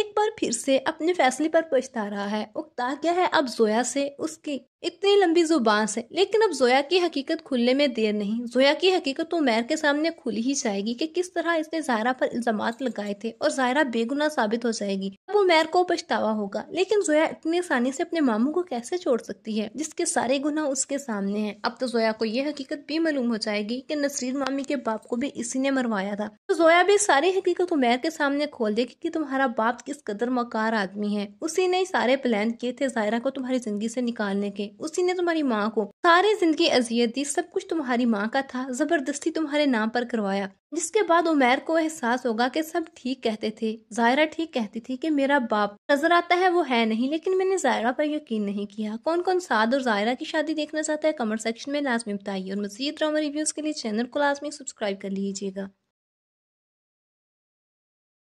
एक बार फिर से अपने फैसले पर पछता रहा है उकता गया है अब जोया से उसकी इतनी लंबी जुबान से लेकिन अब जोया की हकीकत खुलने में देर नहीं जोया की हकीकत तो मैर के सामने खुली ही जाएगी कि किस तरह इसने जायरा पर इल्जाम लगाए थे और जायरा बेगुनाह साबित हो जाएगी अब वो मैर को पछतावा होगा लेकिन जोया इतनी आसानी से अपने मामू को कैसे छोड़ सकती है जिसके सारे गुना उसके सामने है अब तो जोया को ये हकीकत भी मालूम हो जाएगी की नसरीन मामी के बाप को भी इसी ने मरवाया था तो जोया भी सारी हकीकत उमेर के सामने खोल देगी की तुम्हारा बाप किस कदर मकार आदमी है उसी ने सारे प्लान किए थे जायरा को तुम्हारी जिंदगी से निकालने के उसी ने तुम्हारी माँ को सारी जिंदगी अजियत दी सब कुछ तुम्हारी माँ का था जबरदस्ती तुम्हारे नाम पर करवाया जिसके बाद उमेर को एहसास होगा कि सब ठीक कहते थे जायरा ठीक कहती थी कि मेरा बाप नजर आता है वो है नहीं लेकिन मैंने जायरा पर यकीन नहीं किया कौन कौन साद और जायरा की शादी देखना चाहता है कमेंट सेक्शन में लाजमी बताइए और मजीद ड्रामा रिव्यूज के लिए चैनल को लाजमी सब्सक्राइब कर लीजिएगा